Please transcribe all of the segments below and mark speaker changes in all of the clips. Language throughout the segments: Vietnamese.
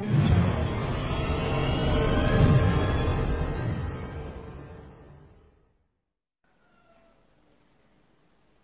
Speaker 1: Minh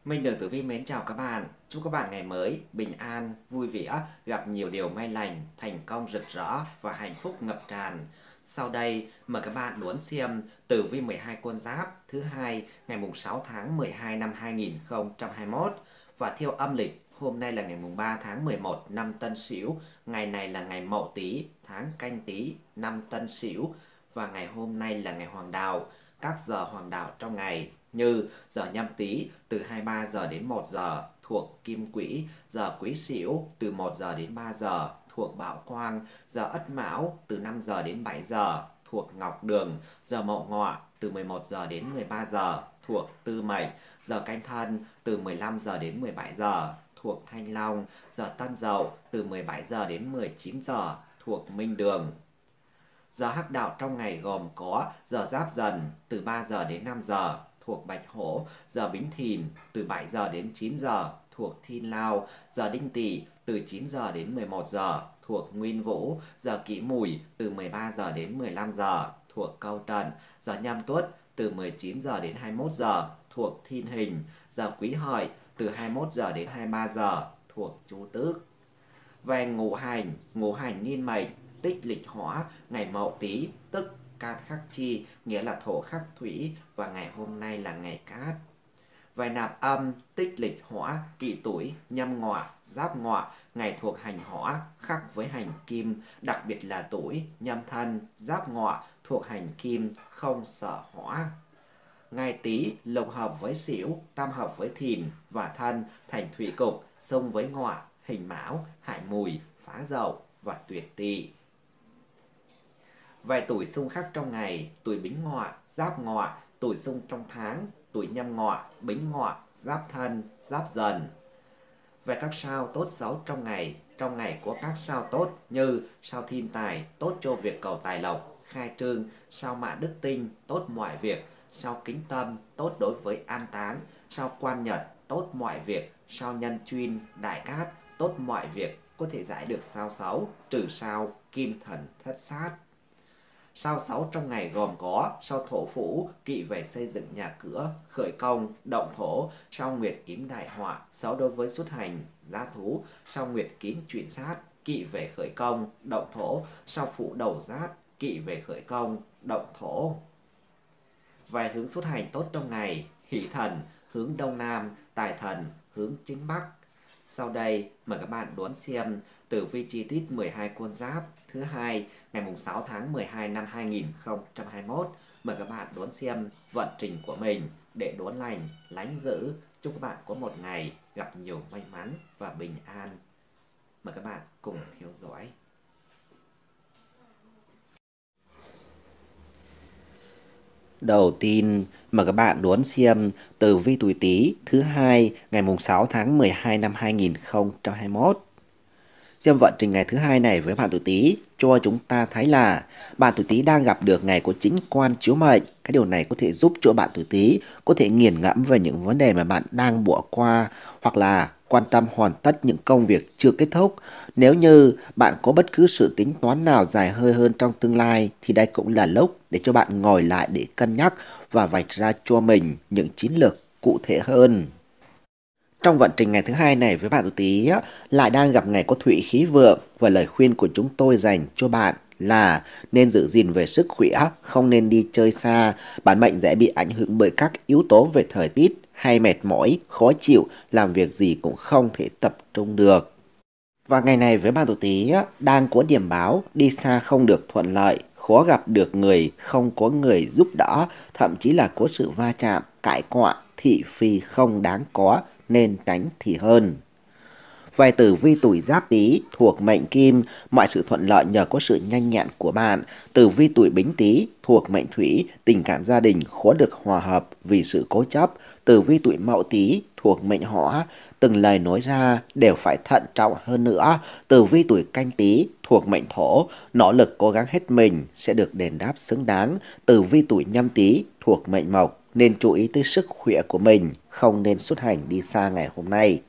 Speaker 1: Đường Tử Vi mến chào các bạn. Chúc các bạn ngày mới bình an, vui vẻ, gặp nhiều điều may lành, thành công rực rỡ và hạnh phúc ngập tràn. Sau đây, mời các bạn đón xem Tử Vi 12 con giáp thứ hai ngày 6 tháng 12 năm 2021 và theo âm lịch Hôm nay là ngày mùng 3 tháng 11 năm Tân Sửu, ngày này là ngày Mậu Tý, tháng Canh Tý năm Tân Sửu và ngày hôm nay là ngày Hoàng đạo. Các giờ hoàng đạo trong ngày như giờ nhâm tý từ 23 giờ đến 1 giờ thuộc kim quỹ, giờ quý sửu từ 1 giờ đến 3 giờ thuộc bảo quang, giờ ất mão từ 5 giờ đến 7 giờ thuộc ngọc đường, giờ mậu ngọ từ 11 giờ đến 13 giờ thuộc tư mệnh, giờ canh thân từ 15 giờ đến 17 giờ thuộc Thanh Long, giờ Tân Dậu từ 17 giờ đến 19 giờ thuộc Minh Đường. Giờ hắc đạo trong ngày gồm có giờ Giáp Dần từ 3 giờ đến 5 giờ thuộc Bạch Hổ, giờ Bính Thìn từ 7 giờ đến 9 giờ thuộc Thiên Lao, giờ Đinh Tỵ từ 9 giờ đến 11 giờ thuộc Nguyên Vũ, giờ Kỷ Mùi từ 13 giờ đến 15 giờ thuộc Câu Tần, giờ Nhâm Tuất từ 19 giờ đến 21 giờ thuộc Thiên Hình, giờ Quý Hợi từ 21 giờ đến 23 giờ thuộc chu tước. Về ngũ hành, ngũ hành niên mệnh, tích lịch hỏa, ngày mậu tý tức cát khắc chi, nghĩa là thổ khắc thủy và ngày hôm nay là ngày cát. Về nạp âm, tích lịch hỏa, kỵ tuổi, nhâm ngọ giáp ngọ ngày thuộc hành hỏa, khắc với hành kim, đặc biệt là tuổi, nhâm thân, giáp ngọ thuộc hành kim, không sở hỏa ngày tý lộc hợp với xỉu, tam hợp với thìn và thân, thành thủy cục, xông với ngọa, hình mão, hại mùi, phá dậu và tuyệt tỵ. Vài tuổi xung khắc trong ngày, tuổi bính ngọ giáp ngọ tuổi xung trong tháng, tuổi nhâm ngọ bính ngọ giáp thân, giáp dần. Về các sao tốt xấu trong ngày, trong ngày có các sao tốt như sao thiên tài, tốt cho việc cầu tài lộc, khai trương, sao mạ đức tinh, tốt mọi việc, sao kính tâm, tốt đối với an táng, sao quan nhật, tốt mọi việc, sao nhân chuyên, đại cát, tốt mọi việc, có thể giải được sao 6, trừ sao, kim thần thất sát. Sao 6 trong ngày gồm có sao thổ phủ, kỵ về xây dựng nhà cửa, khởi công, động thổ, sao nguyệt yếm đại họa, sao đối với xuất hành, gia thú, sao nguyệt kín chuyển sát, kỵ về khởi công, động thổ, sao phụ đầu giát, kỵ về khởi công, động thổ về hướng xuất hành tốt trong ngày, hỷ thần hướng đông nam, tài thần hướng chính bắc. Sau đây mời các bạn đoán xem tử vi chi tiết 12 con giáp thứ hai ngày mùng 6 tháng 12 năm 2021. Mời các bạn đoán xem vận trình của mình để đoán lành, lánh dữ. Chúc các bạn có một ngày gặp nhiều may mắn và bình an. Mời các bạn cùng theo dõi. Đầu tiên, mà các bạn đón xem từ vi tuổi Tý thứ hai ngày mùng 6 tháng 12 năm 2021. Xem vận trình ngày thứ hai này với bạn tuổi Tý cho chúng ta thấy là bạn tuổi Tý đang gặp được ngày của chính quan chiếu mệnh. Cái điều này có thể giúp cho bạn tuổi Tý có thể nghiền ngẫm về những vấn đề mà bạn đang bỏ qua hoặc là quan tâm hoàn tất những công việc chưa kết thúc. Nếu như bạn có bất cứ sự tính toán nào dài hơi hơn trong tương lai thì đây cũng là lúc để cho bạn ngồi lại để cân nhắc và vạch ra cho mình những chiến lược cụ thể hơn trong vận trình ngày thứ hai này với bạn tuổi tí lại đang gặp ngày có thủy khí vượng và lời khuyên của chúng tôi dành cho bạn là nên giữ gìn về sức khỏe, không nên đi chơi xa, bản mệnh dễ bị ảnh hưởng bởi các yếu tố về thời tiết hay mệt mỏi, khó chịu, làm việc gì cũng không thể tập trung được. Và ngày này với bạn tuổi tí đang có điểm báo đi xa không được thuận lợi, khó gặp được người, không có người giúp đỡ, thậm chí là có sự va chạm, cãi cọa, thị phi không đáng có nên tránh thì hơn. Về tử vi tuổi giáp tý thuộc mệnh kim, mọi sự thuận lợi nhờ có sự nhanh nhẹn của bạn. Tử vi tuổi bính tý thuộc mệnh thủy, tình cảm gia đình khó được hòa hợp vì sự cố chấp. Tử vi tuổi mậu tý thuộc mệnh hỏa, từng lời nói ra đều phải thận trọng hơn nữa. Tử vi tuổi canh tý thuộc mệnh thổ, nỗ lực cố gắng hết mình sẽ được đền đáp xứng đáng. Tử vi tuổi nhâm tý thuộc mệnh mộc nên chú ý tới sức khỏe của mình, không nên xuất hành đi xa ngày hôm nay.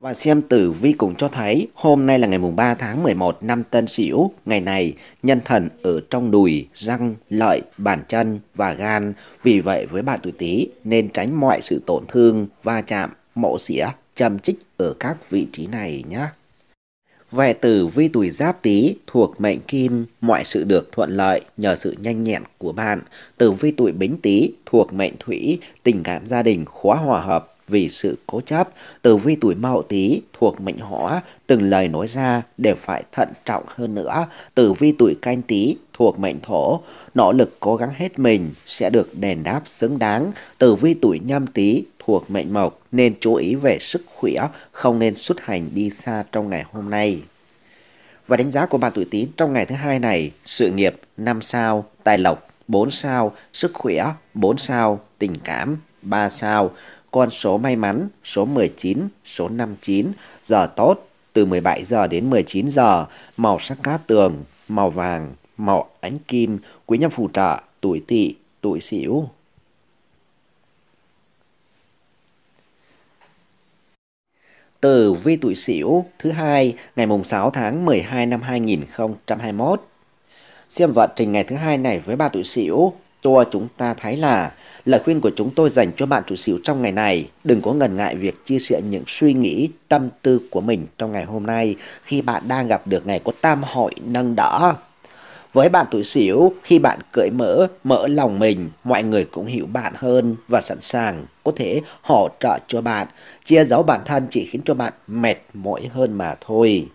Speaker 1: Và xem tử vi cũng cho thấy hôm nay là ngày mùng 3 tháng 11 năm Tân Sửu, ngày này nhân thần ở trong đùi, răng, lợi, bàn chân và gan. Vì vậy với bạn tuổi Tý nên tránh mọi sự tổn thương, va chạm, mổ xỉa, châm chích ở các vị trí này nhé. Về tử vi tuổi giáp tý thuộc mệnh kim, mọi sự được thuận lợi nhờ sự nhanh nhẹn của bạn. Tử vi tuổi bính tý thuộc mệnh thủy, tình cảm gia đình khóa hòa hợp vì sự cố chấp, tử vi tuổi mậu tý thuộc mệnh hỏa, từng lời nói ra đều phải thận trọng hơn nữa. Tử vi tuổi canh tý thuộc mệnh thổ, nỗ lực cố gắng hết mình sẽ được đền đáp xứng đáng. Tử vi tuổi nhâm tý thuộc mệnh mộc nên chú ý về sức khỏe, không nên xuất hành đi xa trong ngày hôm nay. Và đánh giá của bạn tuổi Tý trong ngày thứ hai này, sự nghiệp 5 sao, tài lộc 4 sao, sức khỏe 4 sao, tình cảm 3 sao con số may mắn, số 19, số 59, giờ tốt, từ 17 giờ đến 19 giờ, màu sắc cát tường, màu vàng, màu ánh kim, quý nhân phù trợ, tuổi tỵ, tuổi sửu. từ vi tuổi sửu thứ hai ngày mùng 6 tháng 12 năm 2021. Xem vận trình ngày thứ hai này với ba tuổi sửu cho chúng ta thấy là lời khuyên của chúng tôi dành cho bạn chủ xỉu trong ngày này đừng có ngần ngại việc chia sẻ những suy nghĩ tâm tư của mình trong ngày hôm nay khi bạn đang gặp được ngày có tam hội nâng đỡ với bạn tuổi xỉu, khi bạn cởi mở, mở lòng mình, mọi người cũng hiểu bạn hơn và sẵn sàng có thể hỗ trợ cho bạn. Chia giấu bản thân chỉ khiến cho bạn mệt mỏi hơn mà thôi.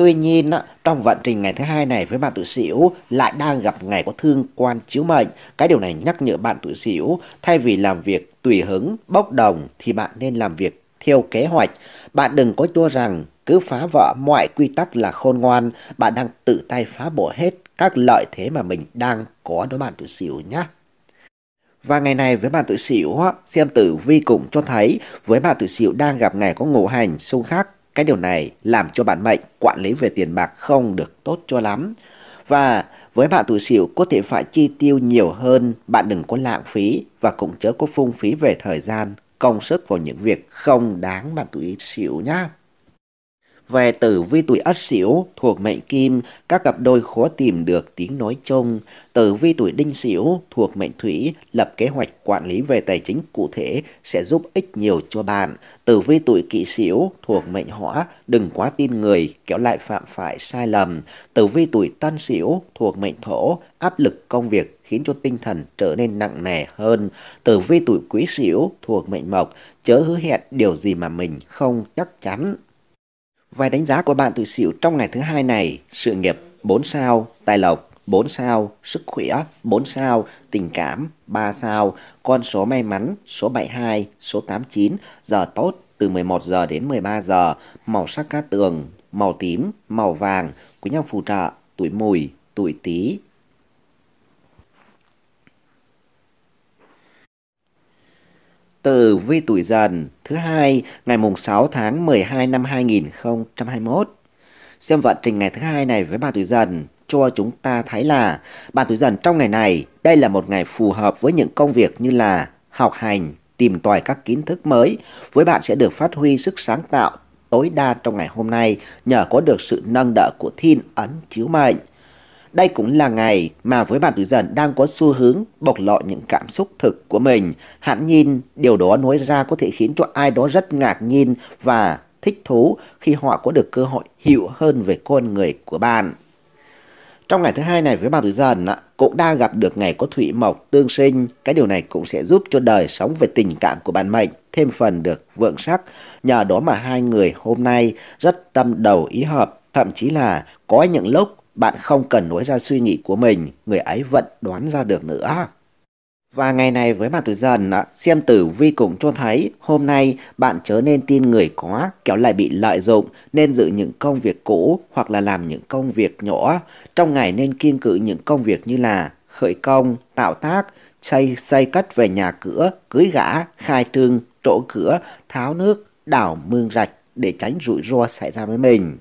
Speaker 1: Tuy nhiên, trong vận trình ngày thứ hai này với bạn tuổi sửu lại đang gặp ngày có thương quan chiếu mệnh. Cái điều này nhắc nhở bạn tuổi sửu thay vì làm việc tùy hứng, bốc đồng thì bạn nên làm việc theo kế hoạch. Bạn đừng có cho rằng cứ phá vỡ mọi quy tắc là khôn ngoan, bạn đang tự tay phá bỏ hết các lợi thế mà mình đang có đối bạn tuổi sửu nhé. Và ngày này với bạn tuổi sửu xem tử vi cũng cho thấy với bạn tuổi sửu đang gặp ngày có ngũ hành xung khắc cái điều này làm cho bạn mệnh quản lý về tiền bạc không được tốt cho lắm. Và với bạn tuổi sửu có thể phải chi tiêu nhiều hơn, bạn đừng có lãng phí và cũng chớ có phung phí về thời gian, công sức vào những việc không đáng bạn tuổi sửu nhá. Về tử vi tuổi Ất Sửu thuộc mệnh Kim, các cặp đôi khó tìm được tiếng nói chung. Tử vi tuổi Đinh Sửu thuộc mệnh Thủy, lập kế hoạch quản lý về tài chính cụ thể sẽ giúp ích nhiều cho bạn. Tử vi tuổi Kỷ Sửu thuộc mệnh Hỏa, đừng quá tin người, kéo lại phạm phải sai lầm. Tử vi tuổi Tân Sửu thuộc mệnh Thổ, áp lực công việc khiến cho tinh thần trở nên nặng nề hơn. Tử vi tuổi Quý Sửu thuộc mệnh Mộc, chớ hứa hẹn điều gì mà mình không chắc chắn. Vài đánh giá của bạn tuổi sửu trong ngày thứ hai này, sự nghiệp 4 sao, tài lộc 4 sao, sức khỏe 4 sao, tình cảm 3 sao, con số may mắn số 72, số 89, giờ tốt từ 11 giờ đến 13 giờ, màu sắc cát tường, màu tím, màu vàng, quý nhân phù trợ, tuổi mùi, tuổi tý từ vi tuổi dần thứ hai ngày mùng 6 tháng 12 năm 2021. Xem vận trình ngày thứ hai này với bà tuổi dần cho chúng ta thấy là bà tuổi dần trong ngày này đây là một ngày phù hợp với những công việc như là học hành, tìm tòi các kiến thức mới. Với bạn sẽ được phát huy sức sáng tạo tối đa trong ngày hôm nay nhờ có được sự nâng đỡ của thiên ấn chiếu mệnh. Đây cũng là ngày mà với bạn tuổi dần đang có xu hướng bộc lộ những cảm xúc thực của mình. Hẳn nhìn, điều đó nói ra có thể khiến cho ai đó rất ngạc nhiên và thích thú khi họ có được cơ hội hiểu hơn về con người của bạn. Trong ngày thứ hai này với bạn tuổi dần cũng đang gặp được ngày có thủy mộc tương sinh. Cái điều này cũng sẽ giúp cho đời sống về tình cảm của bạn mệnh thêm phần được vượng sắc. Nhờ đó mà hai người hôm nay rất tâm đầu ý hợp. Thậm chí là có những lúc bạn không cần nói ra suy nghĩ của mình, người ấy vẫn đoán ra được nữa. Và ngày này với bạn tuổi dần, xem tử vi cũng cho thấy hôm nay bạn chớ nên tin người quá kéo lại bị lợi dụng, nên giữ những công việc cũ hoặc là làm những công việc nhỏ. Trong ngày nên kiên cự những công việc như là khởi công, tạo tác, xây xây cất về nhà cửa, cưới gã, khai trương, trổ cửa, tháo nước, đảo mương rạch để tránh rủi ro xảy ra với mình.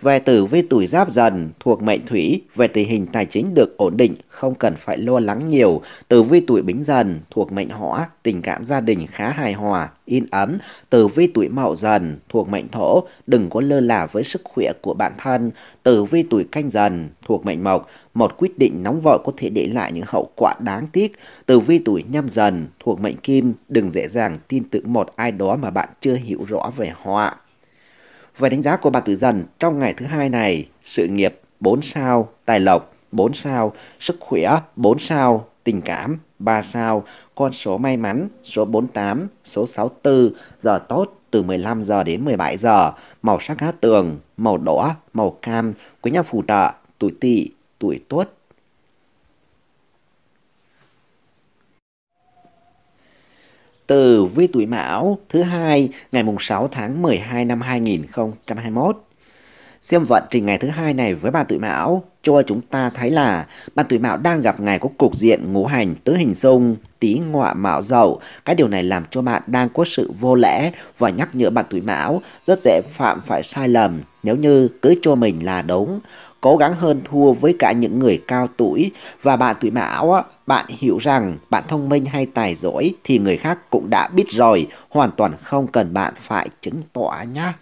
Speaker 1: Về tử vi tuổi giáp dần thuộc mệnh thủy, về tình hình tài chính được ổn định, không cần phải lo lắng nhiều. Tử vi tuổi bính dần thuộc mệnh hỏa, tình cảm gia đình khá hài hòa, yên ấm. Tử vi tuổi mậu dần thuộc mệnh thổ, đừng có lơ là với sức khỏe của bản thân. Tử vi tuổi canh dần thuộc mệnh mộc, một quyết định nóng vội có thể để lại những hậu quả đáng tiếc. Tử vi tuổi nhâm dần thuộc mệnh kim, đừng dễ dàng tin tưởng một ai đó mà bạn chưa hiểu rõ về họa. Về đánh giá của bà Tử Dần trong ngày thứ hai này, sự nghiệp 4 sao, tài lộc 4 sao, sức khỏe 4 sao, tình cảm 3 sao, con số may mắn số 48, số 64, giờ tốt từ 15 giờ đến 17 giờ, màu sắc hát tường, màu đỏ, màu cam, quý nhân phù trợ, tuổi tỵ, tuổi tuất, từ vi tuổi Mão thứ hai ngày mùng 6 tháng 12 năm 2021. Xem vận trình ngày thứ hai này với bà tuổi Mão cho chúng ta thấy là bạn tuổi mão đang gặp ngày có cục diện ngũ hành tứ hình xung tí ngọ mão dậu cái điều này làm cho bạn đang có sự vô lẽ và nhắc nhở bạn tuổi mão rất dễ phạm phải sai lầm nếu như cứ cho mình là đúng cố gắng hơn thua với cả những người cao tuổi và bạn tuổi mão á, bạn hiểu rằng bạn thông minh hay tài giỏi thì người khác cũng đã biết rồi, hoàn toàn không cần bạn phải chứng tỏ nhá.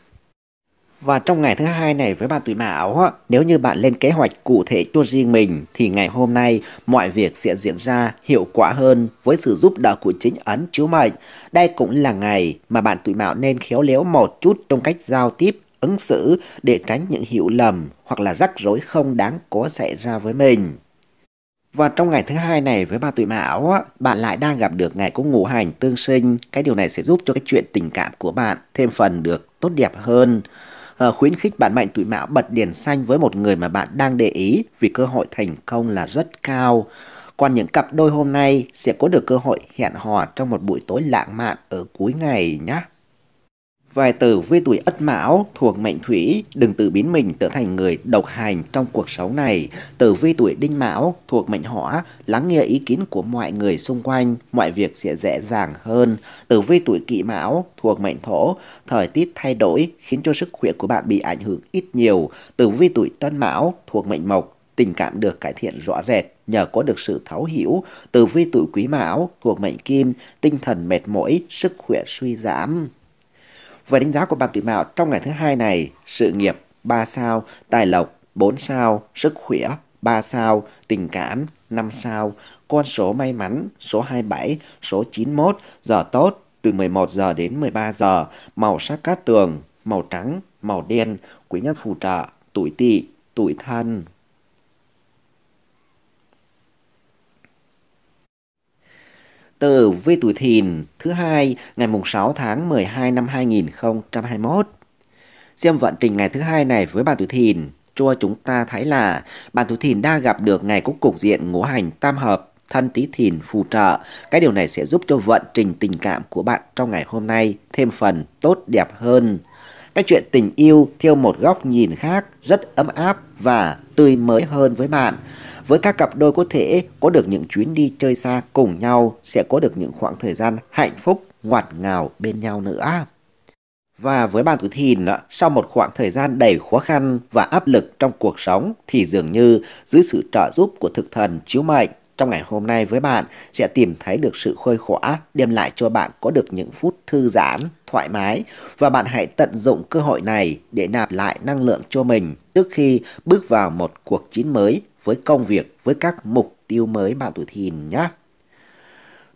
Speaker 1: Và trong ngày thứ hai này với bạn tuổi mão, nếu như bạn lên kế hoạch cụ thể cho riêng mình thì ngày hôm nay mọi việc sẽ diễn ra hiệu quả hơn với sự giúp đỡ của chính ấn chiếu mệnh. Đây cũng là ngày mà bạn tuổi mão nên khéo léo một chút trong cách giao tiếp ứng xử để tránh những hiểu lầm hoặc là rắc rối không đáng có xảy ra với mình. Và trong ngày thứ hai này với bà tuổi mão, bạn lại đang gặp được ngày có ngũ hành tương sinh. Cái điều này sẽ giúp cho cái chuyện tình cảm của bạn thêm phần được tốt đẹp hơn. À, khuyến khích bạn mệnh tuổi mão bật đèn xanh với một người mà bạn đang để ý vì cơ hội thành công là rất cao. Còn những cặp đôi hôm nay sẽ có được cơ hội hẹn hò trong một buổi tối lãng mạn ở cuối ngày nhé. Vài tử vi tuổi ất mão thuộc mệnh thủy, đừng tự biến mình trở thành người độc hành trong cuộc sống này. Tử vi tuổi đinh mão thuộc mệnh hỏa, lắng nghe ý kiến của mọi người xung quanh, mọi việc sẽ dễ dàng hơn. Tử vi tuổi kỵ mão thuộc mệnh thổ, thời tiết thay đổi khiến cho sức khỏe của bạn bị ảnh hưởng ít nhiều. Tử vi tuổi tân mão thuộc mệnh mộc, tình cảm được cải thiện rõ rệt nhờ có được sự thấu hiểu tử vi tuổi quý mão thuộc mệnh kim tinh thần mệt mỏi sức khỏe suy giảm về đánh giá của bạn tuổi mạo trong ngày thứ hai này, sự nghiệp 3 sao, tài lộc 4 sao, sức khỏe 3 sao, tình cảm 5 sao, con số may mắn số 27, số 91, giờ tốt từ 11 giờ đến 13 giờ, màu sắc cát tường, màu trắng, màu đen, quý nhân phù trợ, tuổi tỵ, tuổi thân. tờ Vê Tuổi Thìn thứ hai ngày mùng 6 tháng 12 năm 2021. Xem vận trình ngày thứ hai này với bạn Tuổi Thìn cho chúng ta thấy là bạn Tuổi Thìn đã gặp được ngày cúc cục diện ngũ hành tam hợp thân tí thìn phù trợ. Cái điều này sẽ giúp cho vận trình tình cảm của bạn trong ngày hôm nay thêm phần tốt đẹp hơn. Cái chuyện tình yêu theo một góc nhìn khác rất ấm áp và tươi mới hơn với bạn. Với các cặp đôi có thể có được những chuyến đi chơi xa cùng nhau sẽ có được những khoảng thời gian hạnh phúc, ngọt ngào bên nhau nữa. Và với bạn tuổi thìn, sau một khoảng thời gian đầy khó khăn và áp lực trong cuộc sống thì dường như dưới sự trợ giúp của thực thần chiếu mệnh, trong ngày hôm nay với bạn sẽ tìm thấy được sự khôi khỏa, đem lại cho bạn có được những phút thư giãn, thoải mái và bạn hãy tận dụng cơ hội này để nạp lại năng lượng cho mình trước khi bước vào một cuộc chiến mới với công việc, với các mục tiêu mới bạn tuổi thìn nhé.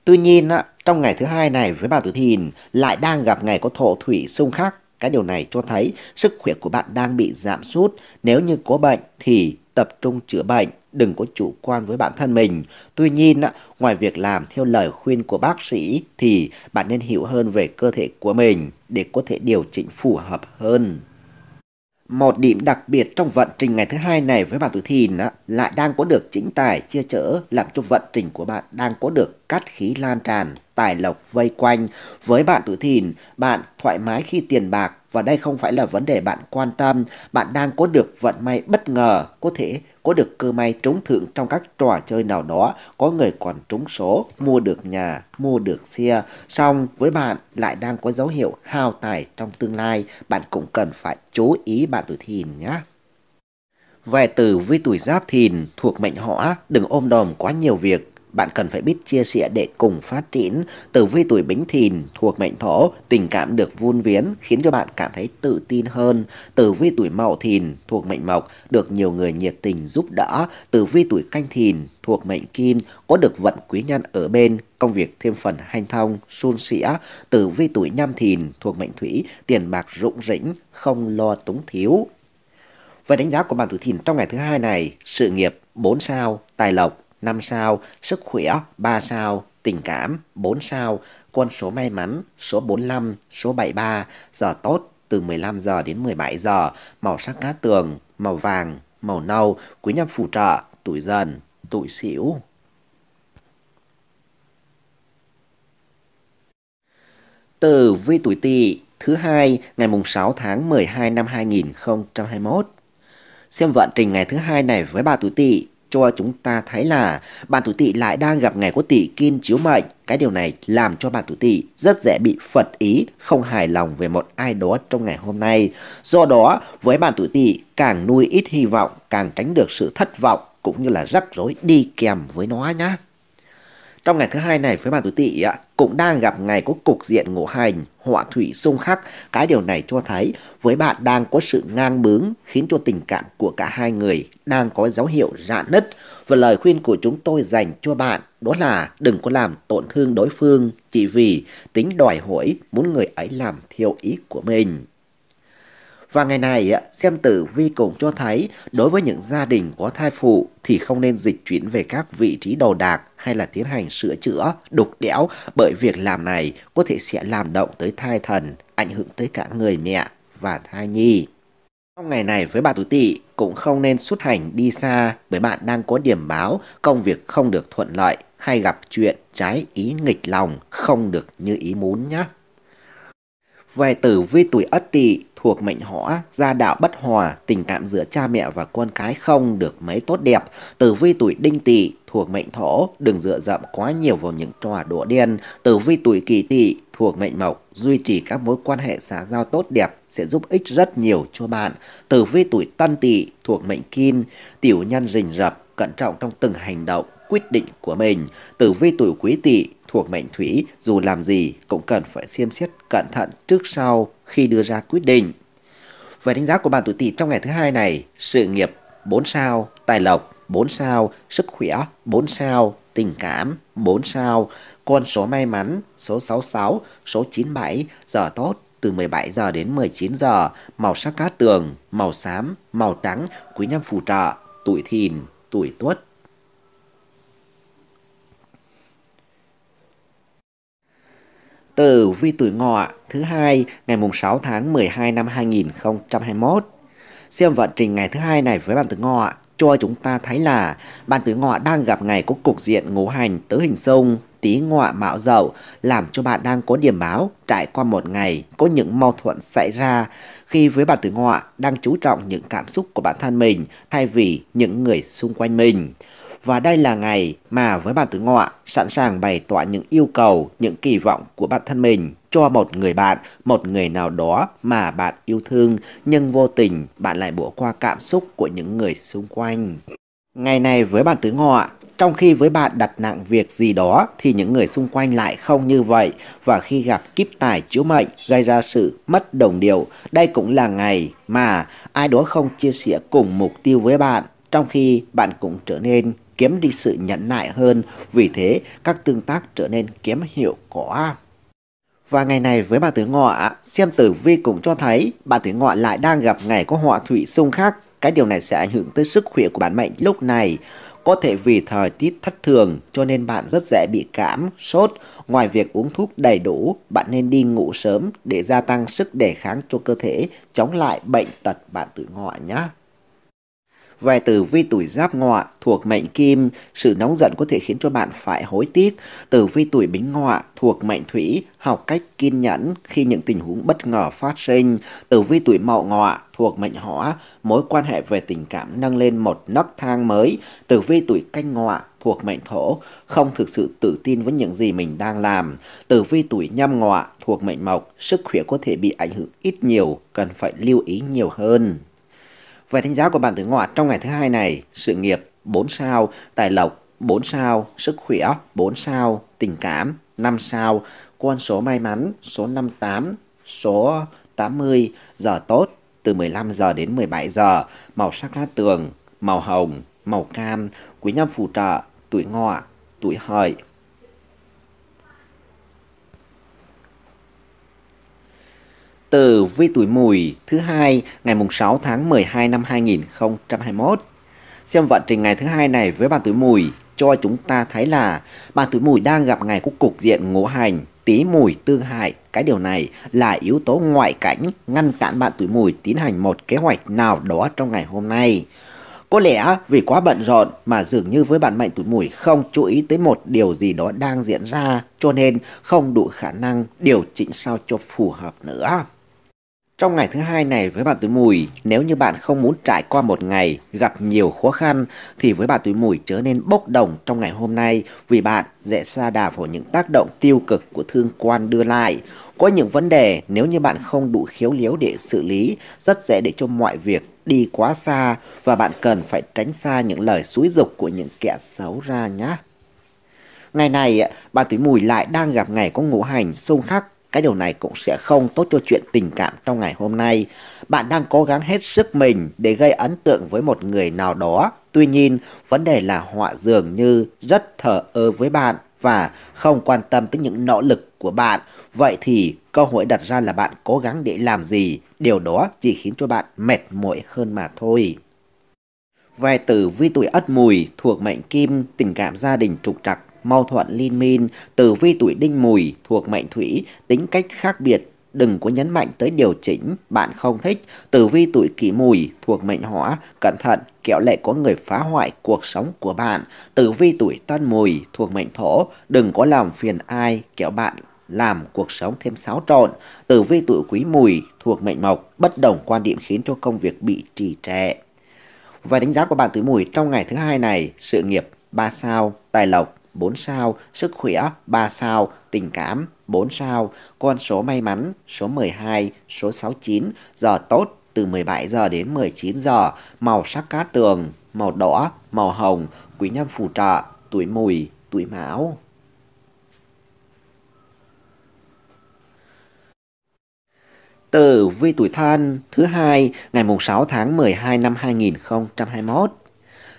Speaker 1: Tuy nhiên, trong ngày thứ hai này với bạn tuổi thìn lại đang gặp ngày có thổ thủy xung khắc. Cái điều này cho thấy sức khỏe của bạn đang bị giảm sút. Nếu như có bệnh thì tập trung chữa bệnh, đừng có chủ quan với bản thân mình. Tuy nhiên, ngoài việc làm theo lời khuyên của bác sĩ thì bạn nên hiểu hơn về cơ thể của mình để có thể điều chỉnh phù hợp hơn. Một điểm đặc biệt trong vận trình ngày thứ hai này với bạn tuổi thìn lại đang có được chính tài chia chở làm cho vận trình của bạn đang có được cát khí lan tràn tài lộc vây quanh. Với bạn tuổi thìn, bạn thoải mái khi tiền bạc và đây không phải là vấn đề bạn quan tâm. Bạn đang có được vận may bất ngờ, có thể có được cơ may trúng thưởng trong các trò chơi nào đó, có người còn trúng số, mua được nhà, mua được xe. Song với bạn lại đang có dấu hiệu hao tài trong tương lai, bạn cũng cần phải chú ý bạn tuổi thìn nhé. Về tử với tuổi giáp thìn thuộc mệnh hỏa, đừng ôm đồm quá nhiều việc, bạn cần phải biết chia sẻ để cùng phát triển. từ vi tuổi bính thìn thuộc mệnh thổ, tình cảm được vun viến khiến cho bạn cảm thấy tự tin hơn. từ vi tuổi mậu thìn thuộc mệnh mộc, được nhiều người nhiệt tình giúp đỡ. từ vi tuổi canh thìn thuộc mệnh kim, có được vận quý nhân ở bên, công việc thêm phần hanh thông, suôn sẻ từ vi tuổi nhâm thìn thuộc mệnh thủy, tiền bạc rụng rĩnh, không lo túng thiếu. Về đánh giá của bạn tuổi thìn trong ngày thứ hai này, sự nghiệp 4 sao, tài lộc 5 sao, sức khỏe 3 sao, tình cảm 4 sao, con số may mắn số 45, số 73, giờ tốt từ 15 giờ đến 17 giờ, màu sắc cát tường, màu vàng, màu nâu, quý nhân phù trợ, tuổi dần, tuổi sửu. từ vi tuổi Tỵ, thứ hai, ngày mùng 6 tháng 12 năm 2021. Xem vận trình ngày thứ hai này với bà tuổi Tỵ cho chúng ta thấy là bạn tuổi tỵ lại đang gặp ngày có tỵ kim chiếu mệnh. Cái điều này làm cho bạn tuổi tỵ rất dễ bị phật ý, không hài lòng về một ai đó trong ngày hôm nay. Do đó, với bạn tuổi tỵ càng nuôi ít hy vọng, càng tránh được sự thất vọng cũng như là rắc rối đi kèm với nó nhé. Trong ngày thứ hai này với bạn tuổi tỵ cũng đang gặp ngày có cục diện ngũ hành, họa thủy xung khắc. Cái điều này cho thấy với bạn đang có sự ngang bướng khiến cho tình cảm của cả hai người đang có dấu hiệu rạn nứt. Và lời khuyên của chúng tôi dành cho bạn đó là đừng có làm tổn thương đối phương chỉ vì tính đòi hỏi muốn người ấy làm theo ý của mình. Và ngày này, xem tử vi cũng cho thấy đối với những gia đình có thai phụ thì không nên dịch chuyển về các vị trí đầu đạc hay là tiến hành sửa chữa, đục đẽo bởi việc làm này có thể sẽ làm động tới thai thần, ảnh hưởng tới cả người mẹ và thai nhi. Trong ngày này với bà tuổi tỵ cũng không nên xuất hành đi xa bởi bạn đang có điểm báo công việc không được thuận lợi hay gặp chuyện trái ý nghịch lòng không được như ý muốn nhé. Về tử vi tuổi Ất Tỵ thuộc mệnh hỏa, gia đạo bất hòa, tình cảm giữa cha mẹ và con cái không được mấy tốt đẹp, tử vi tuổi đinh tỵ thuộc mệnh thổ, đừng dựa dẫm quá nhiều vào những trò đũa đen, tử vi tuổi kỷ tỵ thuộc mệnh mộc, duy trì các mối quan hệ xã giao tốt đẹp sẽ giúp ích rất nhiều cho bạn. Tử vi tuổi tân tỵ thuộc mệnh kim, tiểu nhân rình rập, cẩn trọng trong từng hành động, quyết định của mình. Tử vi tuổi quý tỵ thuộc mệnh thủy dù làm gì cũng cần phải xem xét cẩn thận trước sau khi đưa ra quyết định. Về đánh giá của bạn tuổi Tỵ trong ngày thứ hai này, sự nghiệp 4 sao, tài lộc 4 sao, sức khỏe 4 sao, tình cảm 4 sao, con số may mắn số 66, số 97, giờ tốt từ 17 giờ đến 19 giờ, màu sắc cát tường, màu xám, màu trắng, quý nhân phù trợ, tuổi thìn, tuổi tuất, tử vi tuổi ngọ thứ hai ngày mùng 6 tháng 12 năm 2021. Xem vận trình ngày thứ hai này với bạn tuổi ngọ cho chúng ta thấy là bạn tuổi ngọ đang gặp ngày có cục diện ngũ hành tứ hình xung tí ngọ mạo dậu làm cho bạn đang có điểm báo trải qua một ngày có những mâu thuẫn xảy ra khi với bạn tuổi ngọ đang chú trọng những cảm xúc của bản thân mình thay vì những người xung quanh mình và đây là ngày mà với bạn tử ngọ sẵn sàng bày tỏ những yêu cầu, những kỳ vọng của bản thân mình cho một người bạn, một người nào đó mà bạn yêu thương, nhưng vô tình bạn lại bỏ qua cảm xúc của những người xung quanh. Ngày này với bạn tử ngọ, trong khi với bạn đặt nặng việc gì đó thì những người xung quanh lại không như vậy và khi gặp kiếp tài chiếu mệnh gây ra sự mất đồng điệu. Đây cũng là ngày mà ai đó không chia sẻ cùng mục tiêu với bạn trong khi bạn cũng trở nên kém đi sự nhẫn nại hơn, vì thế các tương tác trở nên kém hiệu quả. Và ngày này với bà tuổi Ngọ, xem tử vi cũng cho thấy bà tuổi Ngọ lại đang gặp ngày có họa thủy xung khắc. Cái điều này sẽ ảnh hưởng tới sức khỏe của bản mệnh lúc này. Có thể vì thời tiết thất thường cho nên bạn rất dễ bị cảm, sốt. Ngoài việc uống thuốc đầy đủ, bạn nên đi ngủ sớm để gia tăng sức đề kháng cho cơ thể, chống lại bệnh tật bạn tuổi Ngọ nhé. Về từ vi tuổi giáp ngọ thuộc mệnh kim, sự nóng giận có thể khiến cho bạn phải hối tiếc. Từ vi tuổi bính ngọ thuộc mệnh thủy, học cách kiên nhẫn khi những tình huống bất ngờ phát sinh. Từ vi tuổi mậu ngọ thuộc mệnh hỏa, mối quan hệ về tình cảm nâng lên một nấc thang mới. Từ vi tuổi canh ngọ thuộc mệnh thổ, không thực sự tự tin với những gì mình đang làm. Từ vi tuổi nhâm ngọ thuộc mệnh mộc, sức khỏe có thể bị ảnh hưởng ít nhiều, cần phải lưu ý nhiều hơn. Về đánh giá của bạn tử ngọ trong ngày thứ hai này, sự nghiệp 4 sao, tài lộc 4 sao, sức khỏe 4 sao, tình cảm 5 sao, con số may mắn số 58, số 80, giờ tốt từ 15 giờ đến 17 giờ, màu sắc lá tường, màu hồng, màu cam, quý nhân phù trợ, tuổi ngọ, tuổi hợi, từ vi tuổi mùi thứ hai ngày mùng 6 tháng 12 năm 2021. Xem vận trình ngày thứ hai này với bạn tuổi mùi cho chúng ta thấy là bạn tuổi mùi đang gặp ngày của cục diện ngũ hành tí mùi tương hại. Cái điều này là yếu tố ngoại cảnh ngăn cản bạn tuổi mùi tiến hành một kế hoạch nào đó trong ngày hôm nay. Có lẽ vì quá bận rộn mà dường như với bạn mệnh tuổi mùi không chú ý tới một điều gì đó đang diễn ra cho nên không đủ khả năng điều chỉnh sao cho phù hợp nữa. Trong ngày thứ hai này với bạn túi mùi, nếu như bạn không muốn trải qua một ngày gặp nhiều khó khăn thì với bạn túi mùi chớ nên bốc đồng trong ngày hôm nay vì bạn dễ xa đà vào những tác động tiêu cực của thương quan đưa lại. Có những vấn đề nếu như bạn không đủ khiếu liếu để xử lý rất dễ để cho mọi việc đi quá xa và bạn cần phải tránh xa những lời xúi dục của những kẻ xấu ra nhé. Ngày này, bạn tuổi mùi lại đang gặp ngày có ngũ hành xung khắc cái điều này cũng sẽ không tốt cho chuyện tình cảm trong ngày hôm nay. Bạn đang cố gắng hết sức mình để gây ấn tượng với một người nào đó. Tuy nhiên, vấn đề là họ dường như rất thờ ơ với bạn và không quan tâm tới những nỗ lực của bạn. Vậy thì câu hỏi đặt ra là bạn cố gắng để làm gì? Điều đó chỉ khiến cho bạn mệt mỏi hơn mà thôi. Về tử vi tuổi ất mùi thuộc mệnh kim, tình cảm gia đình trục trặc mâu thuẫn liên minh, tử vi tuổi đinh mùi thuộc mệnh thủy, tính cách khác biệt, đừng có nhấn mạnh tới điều chỉnh bạn không thích. Tử vi tuổi kỷ mùi thuộc mệnh hỏa, cẩn thận, kẹo lại có người phá hoại cuộc sống của bạn. Tử vi tuổi tân mùi thuộc mệnh thổ, đừng có làm phiền ai, kẹo bạn làm cuộc sống thêm xáo trộn. Tử vi tuổi quý mùi thuộc mệnh mộc, bất đồng quan điểm khiến cho công việc bị trì trệ. Và đánh giá của bạn tuổi mùi trong ngày thứ hai này, sự nghiệp 3 sao, tài lộc 4 sao, sức khỏe 3 sao, tình cảm 4 sao, con số may mắn số 12, số 69, giờ tốt từ 17 giờ đến 19 giờ, màu sắc cát tường, màu đỏ, màu hồng, quý nhân phù trợ, tuổi mùi, tuổi mão. từ vi tuổi thân thứ hai ngày mùng 6 tháng 12 năm 2021.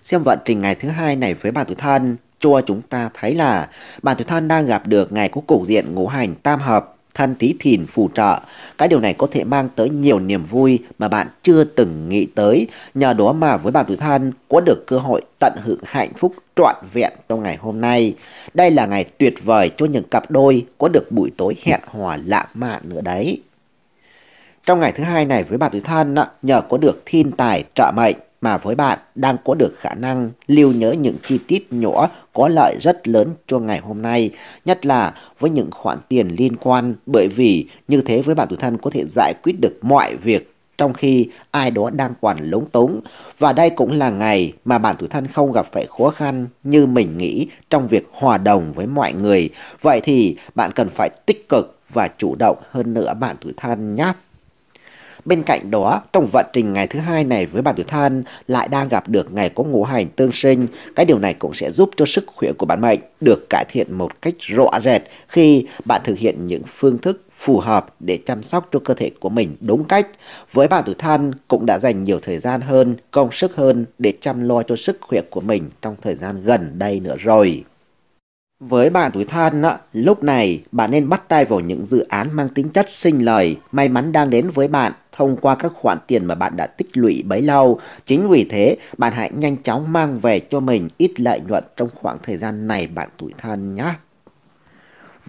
Speaker 1: Xem vận trình ngày thứ hai này với bà tuổi thân cho chúng ta thấy là bản tuổi thân đang gặp được ngày có cục diện ngũ hành tam hợp thân tí thìn phù trợ. Cái điều này có thể mang tới nhiều niềm vui mà bạn chưa từng nghĩ tới. Nhờ đó mà với bạn tuổi thân có được cơ hội tận hưởng hạnh phúc trọn vẹn trong ngày hôm nay. Đây là ngày tuyệt vời cho những cặp đôi có được buổi tối hẹn hò lãng mạn nữa đấy. Trong ngày thứ hai này với bạn tuổi thân nhờ có được thiên tài trợ mệnh mà với bạn đang có được khả năng lưu nhớ những chi tiết nhỏ có lợi rất lớn cho ngày hôm nay, nhất là với những khoản tiền liên quan bởi vì như thế với bạn tuổi thân có thể giải quyết được mọi việc trong khi ai đó đang quản lúng túng và đây cũng là ngày mà bạn tuổi thân không gặp phải khó khăn như mình nghĩ trong việc hòa đồng với mọi người. Vậy thì bạn cần phải tích cực và chủ động hơn nữa bạn tuổi thân nhé. Bên cạnh đó, trong vận trình ngày thứ hai này với bạn tuổi than lại đang gặp được ngày có ngũ hành tương sinh, cái điều này cũng sẽ giúp cho sức khỏe của bạn mệnh được cải thiện một cách rõ rệt khi bạn thực hiện những phương thức phù hợp để chăm sóc cho cơ thể của mình đúng cách. Với bạn tuổi than cũng đã dành nhiều thời gian hơn, công sức hơn để chăm lo cho sức khỏe của mình trong thời gian gần đây nữa rồi. Với bạn tuổi thân, lúc này bạn nên bắt tay vào những dự án mang tính chất sinh lời, may mắn đang đến với bạn thông qua các khoản tiền mà bạn đã tích lũy bấy lâu. Chính vì thế, bạn hãy nhanh chóng mang về cho mình ít lợi nhuận trong khoảng thời gian này bạn tuổi thân nhé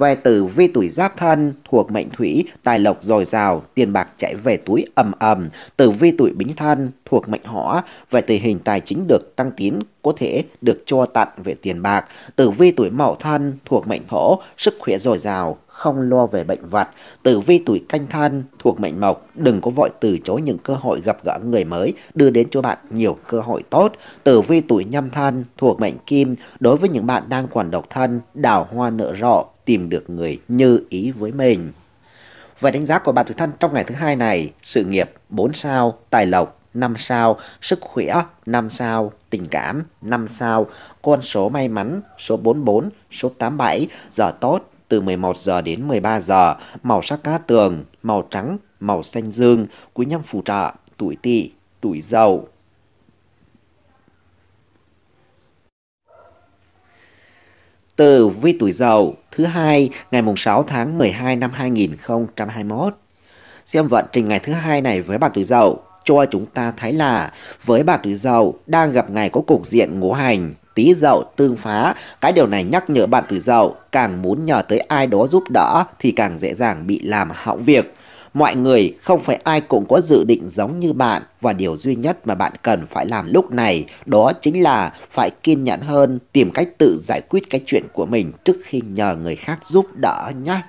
Speaker 1: về tử vi tuổi giáp thân thuộc mệnh thủy, tài lộc dồi dào, tiền bạc chảy về túi ầm ầm. Tử vi tuổi bính thân thuộc mệnh hỏa, về tình hình tài chính được tăng tiến, có thể được cho tặng về tiền bạc. Tử vi tuổi mậu thân thuộc mệnh thổ, sức khỏe dồi dào, không lo về bệnh vặt Tử vi tuổi canh thân thuộc mệnh mộc, đừng có vội từ chối những cơ hội gặp gỡ người mới, đưa đến cho bạn nhiều cơ hội tốt. Tử vi tuổi nhâm thân thuộc mệnh kim, đối với những bạn đang còn độc thân, đào hoa nở rộ, tìm được người như ý với mình. Và đánh giá của bạn tuổi thân trong ngày thứ hai này, sự nghiệp 4 sao, tài lộc 5 sao, sức khỏe 5 sao, tình cảm 5 sao, con số may mắn số 44, số 87, giờ tốt từ 11 giờ đến 13 giờ, màu sắc cá tường, màu trắng, màu xanh dương, quý nhân phù trợ, tuổi tỵ, tuổi dậu. từ vi tuổi dậu thứ hai ngày mùng 6 tháng 12 năm 2021. Xem vận trình ngày thứ hai này với bạn tuổi dậu cho chúng ta thấy là với bạn tuổi dậu đang gặp ngày có cục diện ngũ hành tí dậu tương phá cái điều này nhắc nhở bạn tuổi dậu càng muốn nhờ tới ai đó giúp đỡ thì càng dễ dàng bị làm hỏng việc mọi người không phải ai cũng có dự định giống như bạn và điều duy nhất mà bạn cần phải làm lúc này đó chính là phải kiên nhẫn hơn, tìm cách tự giải quyết cái chuyện của mình trước khi nhờ người khác giúp đỡ nhé.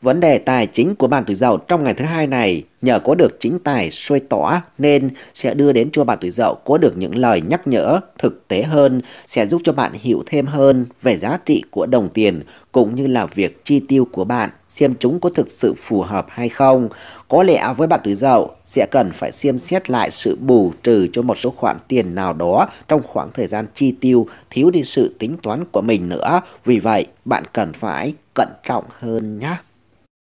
Speaker 1: Vấn đề tài chính của bạn tuổi dậu trong ngày thứ hai này nhờ có được chính tài xuôi tỏa nên sẽ đưa đến cho bạn tuổi dậu có được những lời nhắc nhở thực tế hơn sẽ giúp cho bạn hiểu thêm hơn về giá trị của đồng tiền cũng như là việc chi tiêu của bạn xem chúng có thực sự phù hợp hay không. Có lẽ với bạn tuổi dậu sẽ cần phải xem xét lại sự bù trừ cho một số khoản tiền nào đó trong khoảng thời gian chi tiêu thiếu đi sự tính toán của mình nữa. Vì vậy bạn cần phải cẩn trọng hơn nhé.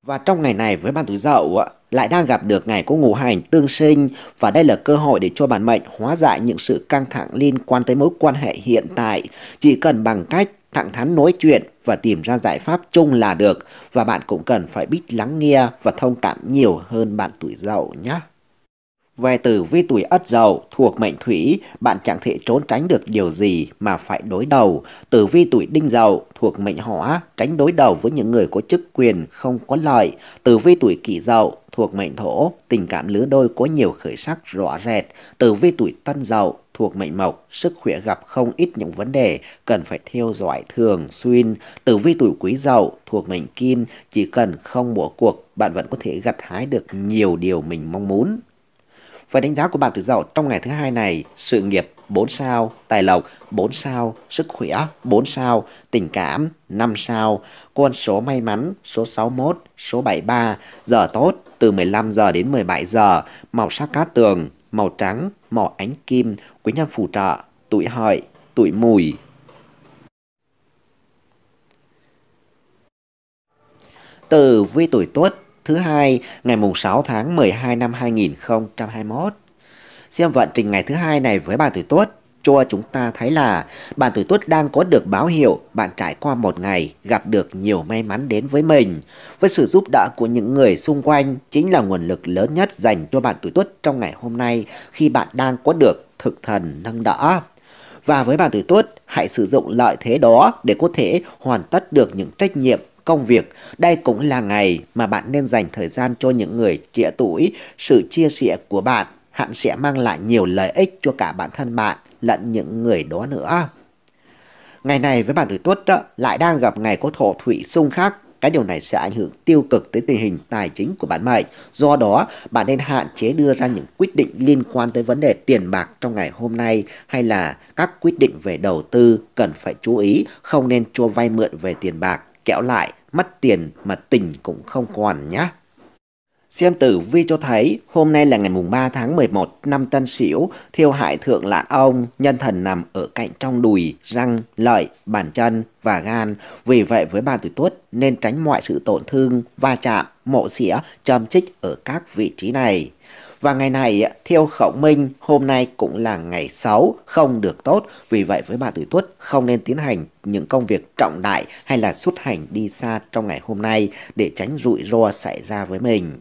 Speaker 1: Và trong ngày này với bạn tuổi dậu lại đang gặp được ngày có ngũ hành tương sinh và đây là cơ hội để cho bản mệnh hóa giải những sự căng thẳng liên quan tới mối quan hệ hiện tại. Chỉ cần bằng cách thẳng thắn nói chuyện và tìm ra giải pháp chung là được và bạn cũng cần phải biết lắng nghe và thông cảm nhiều hơn bạn tuổi dậu nhé. Về tử vi tuổi ất dậu thuộc mệnh thủy, bạn chẳng thể trốn tránh được điều gì mà phải đối đầu. Tử vi tuổi đinh dậu thuộc mệnh hỏa, tránh đối đầu với những người có chức quyền không có lợi. Tử vi tuổi kỷ dậu thuộc mệnh thổ, tình cảm lứa đôi có nhiều khởi sắc rõ rệt. Tử vi tuổi tân dậu thuộc mệnh mộc, sức khỏe gặp không ít những vấn đề cần phải theo dõi thường xuyên. Tử vi tuổi quý dậu thuộc mệnh kim, chỉ cần không bỏ cuộc, bạn vẫn có thể gặt hái được nhiều điều mình mong muốn. Và đánh giá của bạn tuổi dậu trong ngày thứ hai này, sự nghiệp 4 sao, tài lộc 4 sao, sức khỏe 4 sao, tình cảm 5 sao, con số may mắn số 61, số 73, giờ tốt từ 15 giờ đến 17 giờ, màu sắc cát tường, màu trắng, màu ánh kim, quý nhân phù trợ, tuổi hợi, tuổi mùi, từ vi tuổi tuất thứ hai ngày mùng 6 tháng 12 năm 2021. Xem vận trình ngày thứ hai này với bàn tuổi Tuất cho chúng ta thấy là bạn tuổi Tuất đang có được báo hiệu bạn trải qua một ngày gặp được nhiều may mắn đến với mình. Với sự giúp đỡ của những người xung quanh chính là nguồn lực lớn nhất dành cho bạn tuổi Tuất trong ngày hôm nay khi bạn đang có được thực thần nâng đỡ. Và với bạn tuổi Tuất, hãy sử dụng lợi thế đó để có thể hoàn tất được những trách nhiệm công việc. Đây cũng là ngày mà bạn nên dành thời gian cho những người trẻ tuổi. Sự chia sẻ của bạn hẳn sẽ mang lại nhiều lợi ích cho cả bản thân bạn lẫn những người đó nữa. Ngày này với bạn tuổi tuất đó, lại đang gặp ngày có thổ thủy xung khắc cái điều này sẽ ảnh hưởng tiêu cực tới tình hình tài chính của bạn mệnh. Do đó, bạn nên hạn chế đưa ra những quyết định liên quan tới vấn đề tiền bạc trong ngày hôm nay hay là các quyết định về đầu tư cần phải chú ý, không nên cho vay mượn về tiền bạc kẹo lại, mất tiền mà tình cũng không còn nhá. Xem tử vi cho thấy hôm nay là ngày mùng 3 tháng 11 năm Tân Sửu, thiêu hại thượng lạn ông, nhân thần nằm ở cạnh trong đùi, răng, lợi, bàn chân và gan. Vì vậy với bạn tuổi Tuất nên tránh mọi sự tổn thương, va chạm, mộ xỉa, châm chích ở các vị trí này. Và ngày này theo khẩu minh hôm nay cũng là ngày xấu không được tốt. Vì vậy với bạn tuổi tuất không nên tiến hành những công việc trọng đại hay là xuất hành đi xa trong ngày hôm nay để tránh rủi ro xảy ra với mình.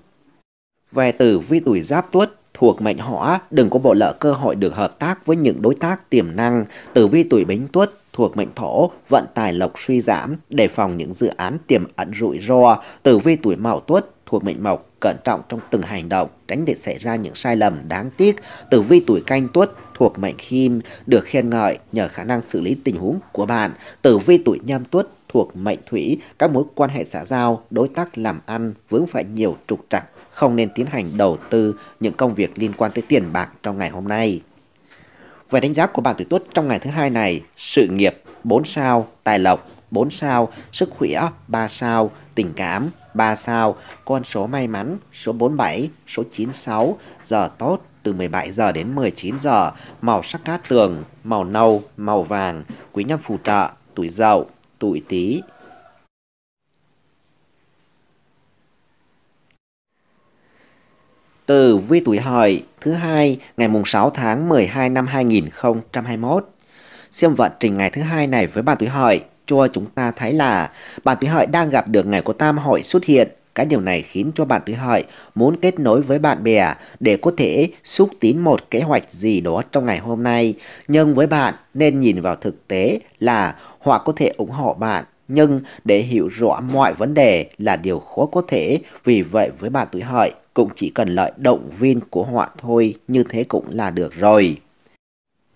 Speaker 1: Về tử vi tuổi giáp tuất thuộc mệnh hỏa, đừng có bỏ lỡ cơ hội được hợp tác với những đối tác tiềm năng. Tử vi tuổi bính tuất thuộc mệnh thổ, vận tài lộc suy giảm, đề phòng những dự án tiềm ẩn rủi ro. Tử vi tuổi mão tuất thuộc mệnh mộc, cẩn trọng trong từng hành động, tránh để xảy ra những sai lầm đáng tiếc. Tử vi tuổi canh tuất thuộc mệnh kim được khen ngợi nhờ khả năng xử lý tình huống của bạn. Tử vi tuổi nhâm tuất thuộc mệnh thủy, các mối quan hệ xã giao, đối tác làm ăn vướng phải nhiều trục trặc, không nên tiến hành đầu tư những công việc liên quan tới tiền bạc trong ngày hôm nay. Về đánh giá của bạn tuổi tuất trong ngày thứ hai này, sự nghiệp 4 sao, tài lộc 4 sao, sức khỏe 3 sao, tình cảm, 3 sao, con số may mắn, số 47, số 96, giờ tốt từ 17 giờ đến 19 giờ, màu sắc cát tường, màu nâu, màu vàng, quý nhân phù trợ, tuổi dậu, tuổi tý. Từ vi tuổi hợi thứ hai ngày mùng 6 tháng 12 năm 2021. Xem vận trình ngày thứ hai này với bạn tuổi hợi cho chúng ta thấy là bạn tuổi hợi đang gặp được ngày của tam hội xuất hiện. Cái điều này khiến cho bạn tuổi hợi muốn kết nối với bạn bè để có thể xúc tiến một kế hoạch gì đó trong ngày hôm nay. Nhưng với bạn nên nhìn vào thực tế là họ có thể ủng hộ bạn nhưng để hiểu rõ mọi vấn đề là điều khó có thể. Vì vậy với bạn tuổi hợi cũng chỉ cần lợi động viên của họ thôi, như thế cũng là được rồi.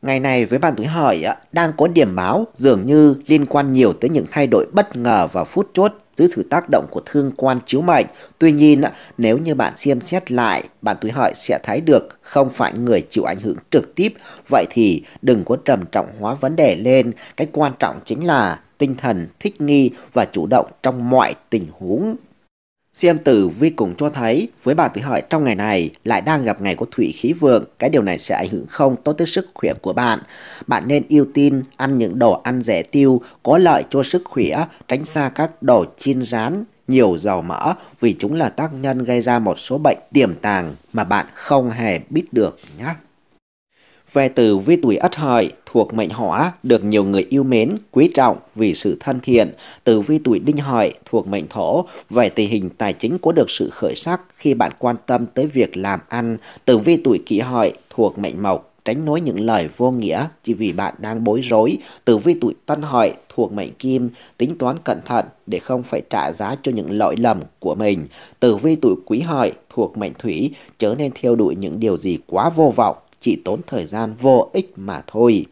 Speaker 1: Ngày này với bạn tuổi hỏi đang có điểm báo dường như liên quan nhiều tới những thay đổi bất ngờ và phút chốt dưới sự tác động của thương quan chiếu mệnh. Tuy nhiên, nếu như bạn xem xét lại, bạn tuổi hỏi sẽ thấy được không phải người chịu ảnh hưởng trực tiếp. Vậy thì đừng có trầm trọng hóa vấn đề lên. Cái quan trọng chính là tinh thần thích nghi và chủ động trong mọi tình huống. Xem tử vi cùng cho thấy với bà tuổi hợi trong ngày này lại đang gặp ngày có thủy khí vượng, cái điều này sẽ ảnh hưởng không tốt tới sức khỏe của bạn. Bạn nên ưu tin ăn những đồ ăn rẻ tiêu, có lợi cho sức khỏe, tránh xa các đồ chiên rán, nhiều dầu mỡ vì chúng là tác nhân gây ra một số bệnh tiềm tàng mà bạn không hề biết được nhé. Về từ vi tuổi ất hợi thuộc mệnh hỏa được nhiều người yêu mến, quý trọng vì sự thân thiện. Từ vi tuổi đinh hợi thuộc mệnh thổ về tình hình tài chính có được sự khởi sắc khi bạn quan tâm tới việc làm ăn. Từ vi tuổi kỷ hợi thuộc mệnh mộc tránh nói những lời vô nghĩa chỉ vì bạn đang bối rối. Từ vi tuổi tân hợi thuộc mệnh kim, tính toán cẩn thận để không phải trả giá cho những lỗi lầm của mình. Từ vi tuổi quý hợi thuộc mệnh thủy, chớ nên theo đuổi những điều gì quá vô vọng chỉ tốn thời gian vô ích mà thôi.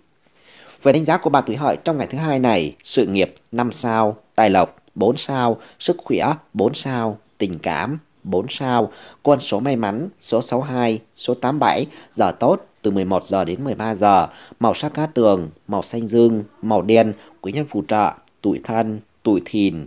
Speaker 1: Về đánh giá của bà tuổi hợi trong ngày thứ hai này, sự nghiệp 5 sao, tài lộc 4 sao, sức khỏe 4 sao, tình cảm 4 sao, con số may mắn số 62, số 87, giờ tốt từ 11 giờ đến 13 giờ, màu sắc cát tường, màu xanh dương, màu đen, quý nhân phù trợ, tuổi thân, tuổi thìn,